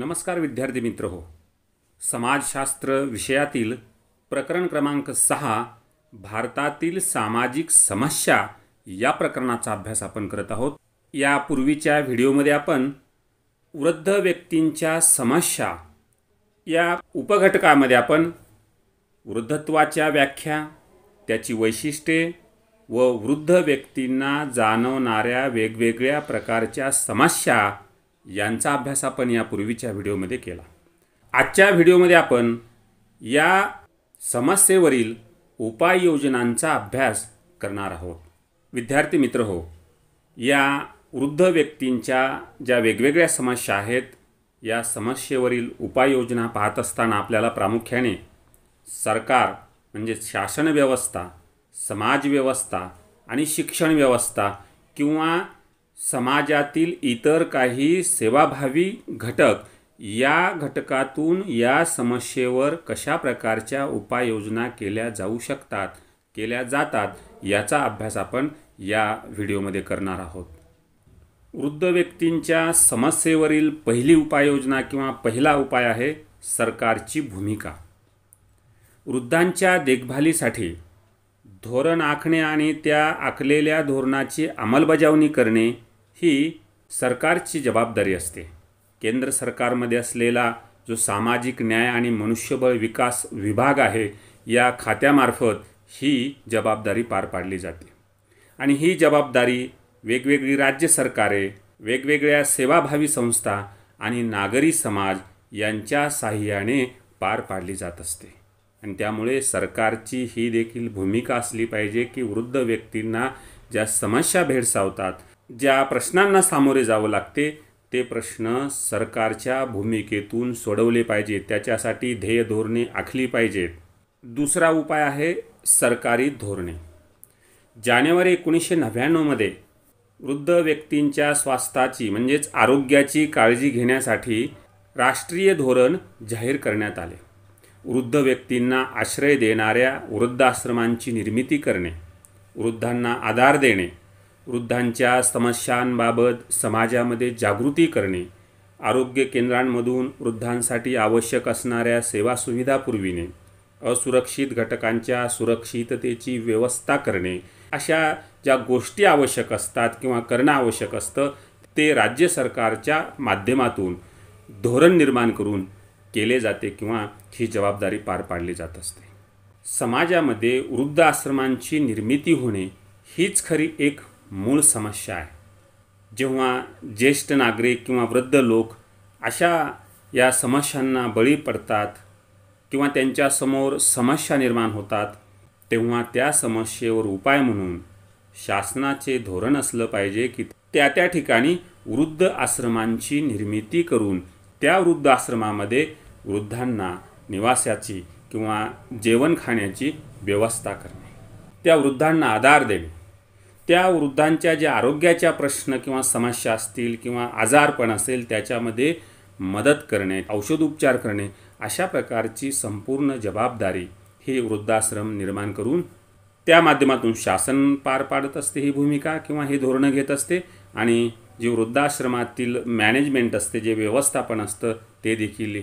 नमस्कार विद्यार्थी मित्र हो समाजशास्त्र विषयातील प्रकरण क्रमांक सहा भारतातील सामाजिक समस्या या प्रकरणाचा अभ्यास आपण करत आहोत यापूर्वीच्या व्हिडिओमध्ये आपण वृद्ध व्यक्तींच्या समस्या या उपघटकामध्ये आपण वृद्धत्वाच्या व्याख्या त्याची वैशिष्ट्ये व वृद्ध व्यक्तींना जाणवणाऱ्या वेगवेगळ्या प्रकारच्या समस्या यांचा अभ्यास आपण यापूर्वीच्या व्हिडिओमध्ये केला आजच्या व्हिडिओमध्ये आपण या समस्येवरील उपाययोजनांचा अभ्यास करणार आहोत विद्यार्थी मित्र हो या वृद्ध व्यक्तींच्या ज्या वेगवेगळ्या समस्या आहेत या समस्येवरील उपाययोजना पाहत असताना आपल्याला प्रामुख्याने सरकार म्हणजे शासन व्यवस्था समाजव्यवस्था आणि शिक्षण व्यवस्था किंवा समाजातील इतर काही सेवाभावी घटक या घटकातून या समस्येवर कशा प्रकारच्या उपाययोजना केल्या जाऊ शकतात केल्या जातात याचा अभ्यास आपण या व्हिडिओमध्ये करणार आहोत वृद्ध व्यक्तींच्या समस्येवरील पहिली उपाययोजना किंवा पहिला उपाय आहे सरकारची भूमिका वृद्धांच्या देखभालीसाठी धोरण आखणे आणि त्या आखलेल्या धोरणाची अंमलबजावणी करणे ही सरकारची जबाबदारी असते केंद्र सरकारमध्ये असलेला जो सामाजिक न्याय आणि मनुष्यबळ विकास विभाग आहे या खात्यामार्फत ही जबाबदारी पार पाडली जाते आणि ही जबाबदारी वेगवेगळी राज्य सरकारे वेगवेगळ्या सेवाभावी संस्था आणि नागरी समाज यांच्या साह्याने पार पाडली जात असते आणि त्यामुळे सरकारची ही देखील भूमिका असली पाहिजे की वृद्ध व्यक्तींना ज्या समस्या भेडसावतात ज्या प्रश्नांना सामोरे जावं लागते ते प्रश्न सरकारच्या भूमिकेतून सोडवले पाहिजेत त्याच्यासाठी ध्येय धोरणे आखली पाहिजेत दुसरा उपाय आहे सरकारी धोरणे जानेवारी एकोणीसशे नव्याण्णवमध्ये वृद्ध व्यक्तींच्या स्वास्थाची म्हणजेच आरोग्याची काळजी घेण्यासाठी राष्ट्रीय धोरण जाहीर करण्यात आले वृद्ध व्यक्तींना आश्रय देणाऱ्या वृद्धाश्रमांची निर्मिती करणे वृद्धांना आधार देणे वृद्धांच्या समस्यांबाबत समाजामध्ये जागृती करणे आरोग्य केंद्रांमधून वृद्धांसाठी आवश्यक असणाऱ्या सेवा सुविधा पुरविणे असुरक्षित घटकांच्या सुरक्षिततेची व्यवस्था करणे अशा ज्या गोष्टी आवश्यक असतात किंवा करणं आवश्यक असतं ते राज्य सरकारच्या माध्यमातून धोरण निर्माण करून केले जाते किंवा ही जबाबदारी पार पाडली जात असते समाजामध्ये वृद्ध आश्रमांची निर्मिती होणे हीच खरी एक मूळ समस्या आहे जेव्हा ज्येष्ठ नागरिक किंवा वृद्ध लोक अशा या समस्यांना बळी पडतात किंवा त्यांच्यासमोर समस्या निर्माण होतात तेव्हा त्या समस्येवर उपाय म्हणून शासनाचे धोरण असलं पाहिजे की त्या त्या ठिकाणी वृद्ध आश्रमांची निर्मिती करून त्या वृद्ध आश्रमामध्ये वृद्धांना निवासाची किंवा जेवण खाण्याची व्यवस्था करणे त्या वृद्धांना आधार देणे त्या वृद्धांच्या ज्या आरोग्याच्या प्रश्न किंवा समस्या असतील किंवा आजारपण असेल त्याच्यामध्ये मदत करणे औषधोपचार करणे अशा प्रकारची संपूर्ण जबाबदारी हे वृद्धाश्रम निर्माण करून त्या माध्यमातून शासन पार पाडत असते ही भूमिका किंवा हे धोरणं घेत असते आणि जे वृद्धाश्रमातील मॅनेजमेंट असते जे व्यवस्थापन असतं ते देखील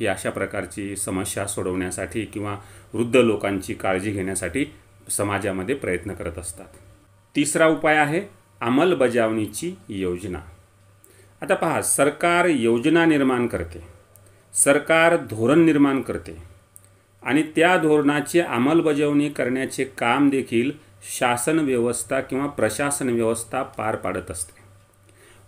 ही अशा प्रकारची समस्या सोडवण्यासाठी किंवा वृद्ध लोकांची काळजी घेण्यासाठी समाजामध्ये प्रयत्न करत असतात तिसरा उपाय आहे अंमलबजावणीची योजना आता पहा सरकार योजना निर्माण करते सरकार धोरण निर्माण करते आणि त्या धोरणाची अंमलबजावणी करण्याचे काम देखील शासन व्यवस्था किंवा प्रशासन व्यवस्था पार पाडत असते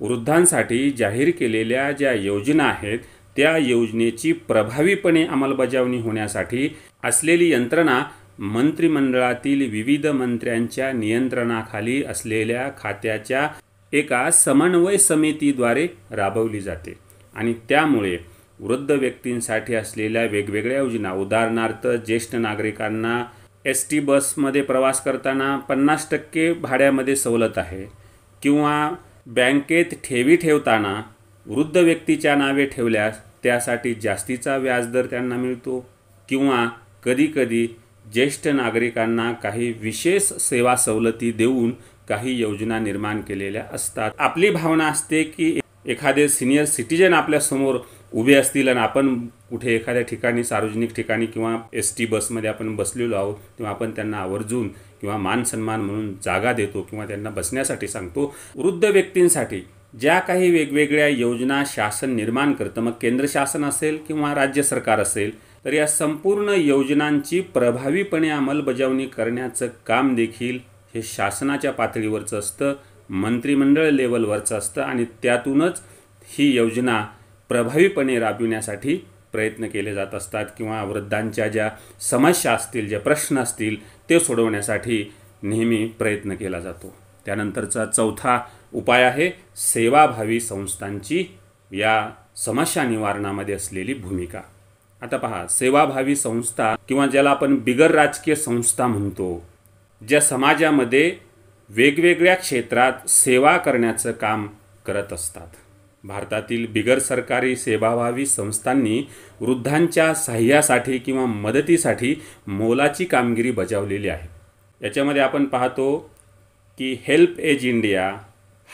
वृद्धांसाठी जाहीर केलेल्या ज्या योजना आहेत त्या योजनेची प्रभावीपणे अंमलबजावणी होण्यासाठी असलेली यंत्रणा मंत्रिमंडळातील विविध मंत्र्यांच्या नियंत्रणाखाली असलेल्या खात्याच्या एका समन्वय समितीद्वारे राबवली जाते आणि त्यामुळे वृद्ध व्यक्तींसाठी असलेल्या वेगवेगळ्या योजना उदाहरणार्थ ज्येष्ठ नागरिकांना एस टी बसमध्ये प्रवास करताना पन्नास टक्के भाड्यामध्ये सवलत आहे किंवा बँकेत ठेवी ठेवताना वृद्ध व्यक्तीच्या नावे ठेवल्यास त्यासाठी जास्तीचा व्याजदर त्यांना मिळतो किंवा कधीकधी ज्येष्ठ नागरिकांना काही विशेष सेवा सवलती देऊन काही योजना निर्माण केलेल्या असतात आपली भावना असते की एखादे सिनियर सिटीजन आपल्यासमोर उभे असतील आणि आपण कुठे एखाद्या ठिकाणी सार्वजनिक ठिकाणी किंवा एस टी बसमध्ये आपण बसलेलो आहोत तेव्हा आपण त्यांना आवर्जून किंवा मान सन्मान म्हणून जागा देतो किंवा त्यांना बसण्यासाठी सांगतो वृद्ध व्यक्तींसाठी ज्या काही वेगवेगळ्या योजना शासन निर्माण करतं मग केंद्र शासन असेल किंवा राज्य सरकार असेल तर या संपूर्ण योजनांची प्रभावीपणे अंमलबजावणी करण्याचं काम देखील हे शासनाच्या पातळीवरचं असतं मंत्रिमंडळ लेवलवरचं असतं आणि त्यातूनच ही योजना प्रभावीपणे राबविण्यासाठी प्रयत्न केले जात असतात किंवा वृद्धांच्या ज्या समस्या असतील जे प्रश्न असतील ते सोडवण्यासाठी नेहमी प्रयत्न केला जातो त्यानंतरचा चौथा उपाय आहे सेवाभावी संस्थांची या समस्या निवारणामध्ये असलेली भूमिका आता पहा सेवाभावी संस्था किंवा ज्याला आपण बिगर राजकीय संस्था म्हणतो ज्या समाजामध्ये वेगवेगळ्या क्षेत्रात सेवा करण्याचं काम करत असतात भारतातील बिगर सरकारी सेवाभावी संस्थांनी वृद्धांच्या सहाय्यासाठी किंवा मदतीसाठी मोलाची कामगिरी बजावलेली आहे याच्यामध्ये आपण पाहतो की HelpAge India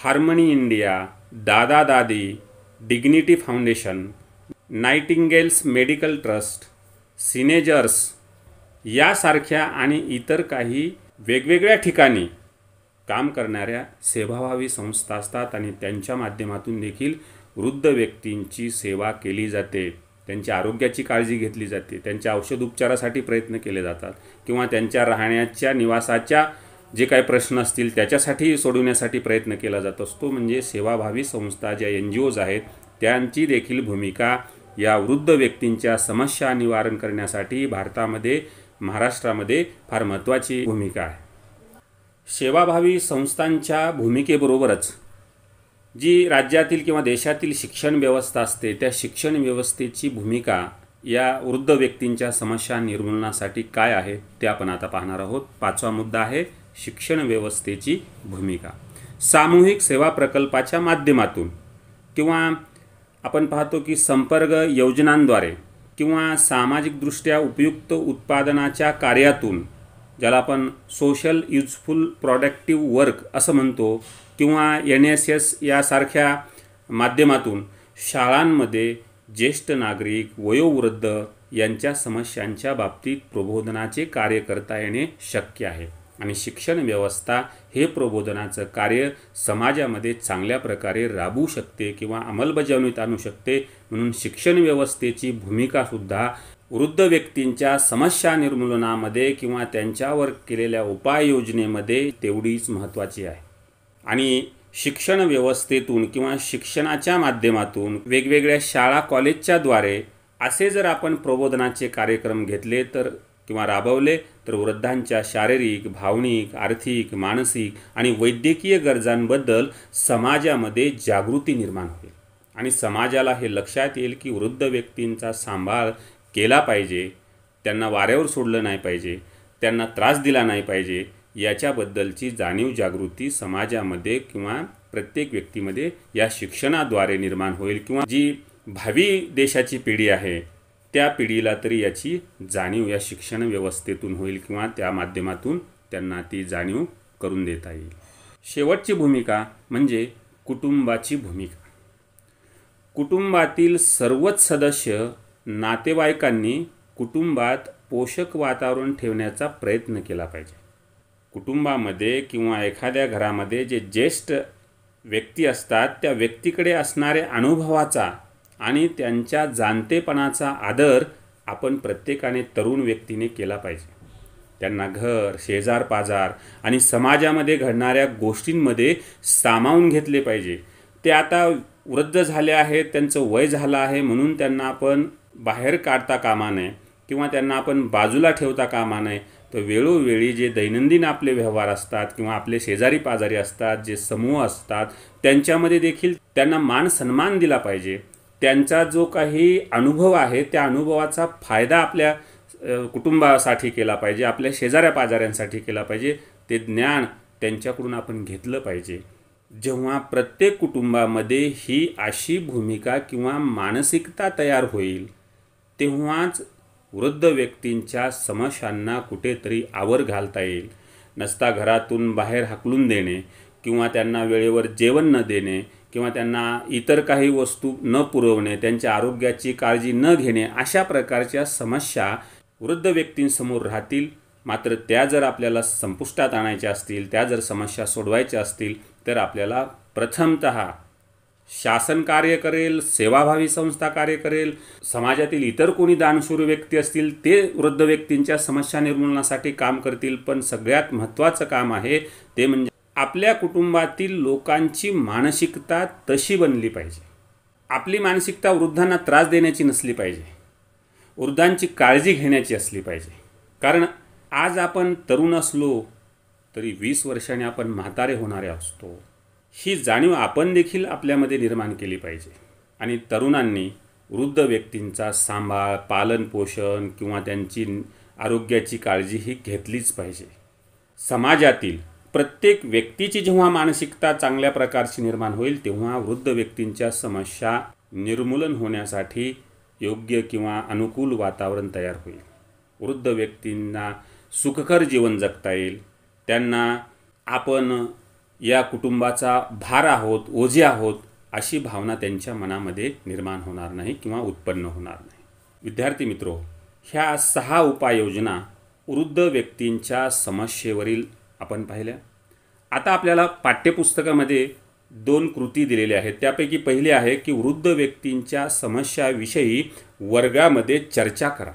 harmony India Dada Dadi dignity foundation nightingales medical trust सिनेजर्स यासारख्या आणि इतर काही वेगवेगळ्या ठिकाणी काम करणाऱ्या सेवाभावी संस्था असतात आणि त्यांच्या माध्यमातून देखील वृद्ध व्यक्तींची सेवा केली जाते त्यांच्या आरोग्याची काळजी घेतली जाते त्यांच्या औषधोपचारासाठी प्रयत्न केले जातात किंवा त्यांच्या राहण्याच्या निवासाच्या जे काही प्रश्न असतील त्याच्यासाठी सोडवण्यासाठी प्रयत्न केला जात असतो म्हणजे सेवाभावी संस्था ज्या एन जी ओज आहेत त्यांची देखील भूमिका या वृद्ध व्यक्तींच्या समस्या निवारण करण्यासाठी भारतामध्ये महाराष्ट्रामध्ये फार महत्त्वाची भूमिका आहे सेवाभावी संस्थांच्या भूमिकेबरोबरच जी राज्यातील किंवा देशातील शिक्षण व्यवस्था असते त्या शिक्षण व्यवस्थेची भूमिका या वृद्ध व्यक्तींच्या समस्या निर्मूलनासाठी काय आहे ते आपण आता पाहणार आहोत पाचवा मुद्दा आहे शिक्षण व्यवस्थेची भूमिका सामूहिक सेवा प्रकल्पाच्या माध्यमातून किंवा आपण पाहतो की संपर्क योजनांद्वारे किंवा सामाजिकदृष्ट्या उपयुक्त उत्पादनाच्या कार्यातून ज्याला आपण सोशल युजफुल प्रॉडक्टिव्ह वर्क असं म्हणतो किंवा एन एस एस यासारख्या माध्यमातून शाळांमध्ये ज्येष्ठ नागरिक वयोवृद्ध यांच्या समस्यांच्या बाबतीत प्रबोधनाचे कार्य करता येणे शक्य आहे आणि शिक्षण व्यवस्था हे प्रबोधनाचं कार्य समाजामध्ये चांगल्या प्रकारे राबवू शकते किंवा अंमलबजावणीत आणू शकते म्हणून शिक्षण व्यवस्थेची भूमिकासुद्धा वृद्ध व्यक्तींच्या समस्या निर्मूलनामध्ये किंवा त्यांच्यावर केलेल्या उपाययोजनेमध्ये तेवढीच महत्त्वाची आहे आणि शिक्षण व्यवस्थेतून किंवा शिक्षणाच्या माध्यमातून वेगवेगळ्या शाळा कॉलेजच्याद्वारे असे जर आपण प्रबोधनाचे कार्यक्रम घेतले तर किंवा राबवले तर वृद्धांच्या शारीरिक भावनिक आर्थिक मानसिक आणि वैद्यकीय गरजांबद्दल समाजामध्ये जागृती निर्माण होईल आणि समाजाला हे लक्षात येईल की वृद्ध व्यक्तींचा सांभाळ केला पाहिजे त्यांना वाऱ्यावर सोडलं नाही पाहिजे त्यांना त्रास दिला नाही पाहिजे याच्याबद्दलची जाणीव जागृती समाजामध्ये किंवा प्रत्येक व्यक्तीमध्ये या शिक्षणाद्वारे निर्माण होईल किंवा जी भावी देशाची पिढी आहे त्या पिढीला तरी याची जाणीव या शिक्षण व्यवस्थेतून होईल किंवा त्या माध्यमातून त्यांना ती जाणीव करून देता येईल शेवटची भूमिका म्हणजे कुटुंबाची भूमिका कुटुंबातील सर्वच सदस्य नातेवाईकांनी कुटुंबात पोषक वातावरण ठेवण्याचा प्रयत्न केला पाहिजे कुटुंबामध्ये किंवा एखाद्या घरामध्ये जे ज्येष्ठ व्यक्ती असतात त्या व्यक्तीकडे असणाऱ्या अनुभवाचा आणि त्यांच्या जाणतेपणाचा आदर आपण प्रत्येकाने तरुण व्यक्तीने केला पाहिजे त्यांना घर शेजार पाजार आणि समाजामध्ये घडणाऱ्या गोष्टींमध्ये सामावून घेतले पाहिजे ते आता वृद्ध झाले आहेत त्यांचं वय झालं आहे म्हणून त्यांना आपण बाहेर काढता कामा नये किंवा त्यांना आपण बाजूला ठेवता कामा नये तर वेळोवेळी जे दैनंदिन आपले व्यवहार असतात किंवा आपले शेजारी पाजारी असतात जे समूह असतात त्यांच्यामध्ये देखील त्यांना मान सन्मान दिला पाहिजे त्यांचा जो काही अनुभव आहे त्या अनुभवाचा फायदा आपल्या कुटुंबासाठी केला पाहिजे आपल्या शेजाऱ्या पाजाऱ्यांसाठी केला पाहिजे ते ज्ञान त्यांच्याकडून आपण घेतलं पाहिजे जेव्हा प्रत्येक कुटुंबामध्ये ही अशी भूमिका किंवा मानसिकता तयार होईल तेव्हाच वृद्ध व्यक्तींच्या समस्यांना कुठेतरी आवर घालता येईल नसता घरातून बाहेर हाकलून देणे किंवा त्यांना वेळेवर जेवण न देणे किंवा त्यांना इतर काही वस्तू न पुरवणे त्यांच्या आरोग्याची काळजी न घेणे अशा प्रकारच्या समस्या वृद्ध व्यक्तींसमोर राहतील मात्र त्या जर आपल्याला संपुष्टात आणायच्या असतील त्या जर समस्या सोडवायच्या असतील तर आपल्याला प्रथमत शासन कार्य करेल सेवाभावी संस्था कार्य करेल समाजातील इतर कोणी दानशूर व्यक्ती असतील ते वृद्ध व्यक्तींच्या समस्या निर्मूलनासाठी काम करतील पण सगळ्यात महत्त्वाचं काम आहे ते म्हणजे आपल्या कुटुंबातील लोकांची मानसिकता तशी बनली पाहिजे आपली मानसिकता वृद्धांना त्रास देण्याची नसली पाहिजे वृद्धांची काळजी घेण्याची असली पाहिजे कारण आज आपण तरुण असलो तरी वीस वर्षाने आपण म्हातारे होणारे असतो ही जाणीव आपण देखील आपल्यामध्ये निर्माण केली पाहिजे आणि तरुणांनी वृद्ध व्यक्तींचा सांभाळ पालनपोषण किंवा त्यांची आरोग्याची काळजी ही घेतलीच पाहिजे समाजातील प्रत्येक व्यक्तीची जेव्हा मानसिकता चांगल्या प्रकारची निर्माण होईल तेव्हा वृद्ध व्यक्तींच्या समस्या निर्मूलन होण्यासाठी योग्य किंवा अनुकूल वातावरण तयार होईल वृद्ध व्यक्तींना सुखकर जीवन जगता येईल त्यांना आपण या कुटुंबाचा भार आहोत ओझे आहोत अशी भावना त्यांच्या मनामध्ये निर्माण होणार नाही किंवा उत्पन्न होणार नाही विद्यार्थी मित्रो ह्या सहा उपाययोजना वृद्ध व्यक्तींच्या समस्येवरील आपण पाहिल्या आता आपल्याला पाठ्यपुस्तकामध्ये दोन कृती दिलेल्या आहेत त्यापैकी पहिली आहे की वृद्ध व्यक्तींच्या समस्याविषयी वर्गामध्ये चर्चा करा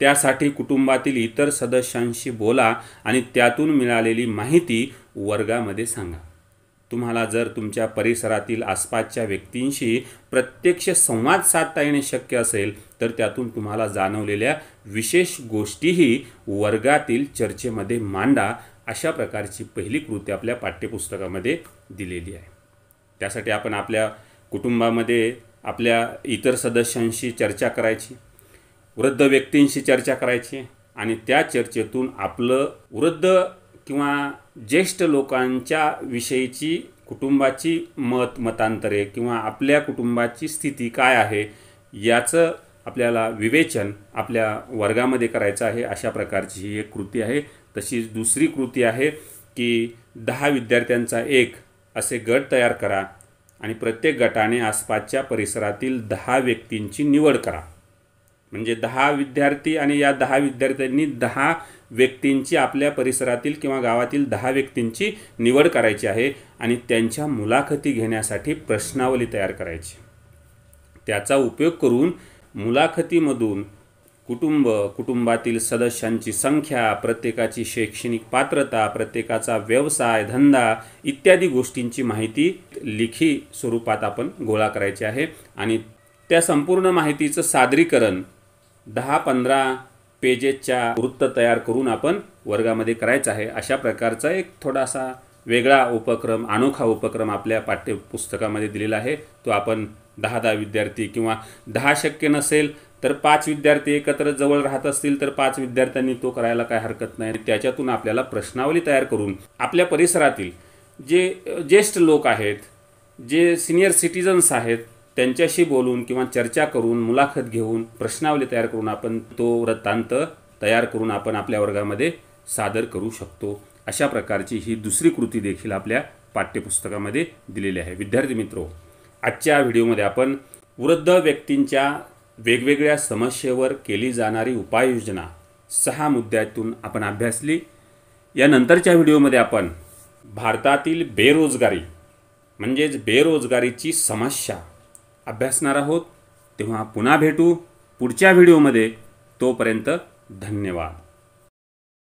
त्यासाठी कुटुंबातील इतर सदस्यांशी बोला आणि त्यातून मिळालेली माहिती वर्गामध्ये सांगा तुम्हाला जर तुमच्या परिसरातील आसपासच्या व्यक्तींशी प्रत्यक्ष संवाद साधता येणे शक्य असेल तर त्यातून तुम्हाला जाणवलेल्या विशेष गोष्टीही वर्गातील चर्चेमध्ये मांडा अशा प्रकारची पहिली कृती आपल्या पाठ्यपुस्तकामध्ये दिलेली आहे त्यासाठी आपण आपल्या कुटुंबामध्ये आपल्या इतर सदस्यांशी चर्चा करायची वृद्ध व्यक्तींशी चर्चा करायची आणि त्या चर्चेतून आपलं वृद्ध किंवा ज्येष्ठ लोकांच्या विषयीची कुटुंबाची मत मतांतरे किंवा आपल्या कुटुंबाची स्थिती काय आहे याचं आपल्याला विवेचन आपल्या वर्गामध्ये करायचं आहे अशा प्रकारची ही एक कृती आहे तशीच दुसरी कृती आहे की दहा विद्यार्थ्यांचा एक असे गट तयार करा आणि प्रत्येक गटाने आसपासच्या परिसरातील दहा व्यक्तींची निवड करा म्हणजे दहा विद्यार्थी आणि या दहा विद्यार्थ्यांनी दहा व्यक्तींची आपल्या परिसरातील किंवा गावातील दहा व्यक्तींची निवड करायची आहे आणि त्यांच्या मुलाखती घेण्यासाठी प्रश्नावली तयार करायची त्याचा उपयोग करून मुलाखतीमधून कुटुंब कुटुंबातील सदस्यांची संख्या प्रत्येकाची शैक्षणिक पात्रता प्रत्येकाचा व्यवसाय धंदा इत्यादी गोष्टींची माहिती लिखी स्वरूपात आपण गोळा करायची आहे आणि त्या संपूर्ण माहितीचं सादरीकरण दहा पंधरा पेजेसच्या वृत्त तयार करून आपण वर्गामध्ये करायचं आहे अशा प्रकारचा एक थोडासा वेगळा उपक्रम अनोखा उपक्रम आपल्या पाठ्यपुस्तकामध्ये दिलेला आहे तो आपण दहा दहा विद्यार्थी किंवा दहा शक्य नसेल तर पाच विद्यार्थी एकत्र जवळ राहत असतील तर पाच विद्यार्थ्यांनी तो करायला काय हरकत नाही त्याच्यातून आपल्याला प्रश्नावली तयार करून आपल्या परिसरातील जे ज्येष्ठ लोक आहेत जे सिनियर सिटीजन्स आहेत त्यांच्याशी बोलून किंवा चर्चा करून मुलाखत घेऊन प्रश्नावली तयार करून आपण तो वृत्तांत तयार करून आपण आपल्या वर्गामध्ये सादर करू शकतो अशा प्रकारची ही दुसरी कृती देखील आपल्या पाठ्यपुस्तकामध्ये दिलेली आहे विद्यार्थी मित्रो आजच्या व्हिडिओमध्ये आपण वृद्ध व्यक्तींच्या वेगवेगळ्या समस्येवर केली जाणारी उपाययोजना सहा मुद्द्यातून आपण अभ्यासली यानंतरच्या व्हिडिओमध्ये आपण भारतातील बेरोजगारी म्हणजेच बेरोजगारीची समस्या अभ्यासणार आहोत तेव्हा पुन्हा भेटू पुढच्या व्हिडिओमध्ये तोपर्यंत धन्यवाद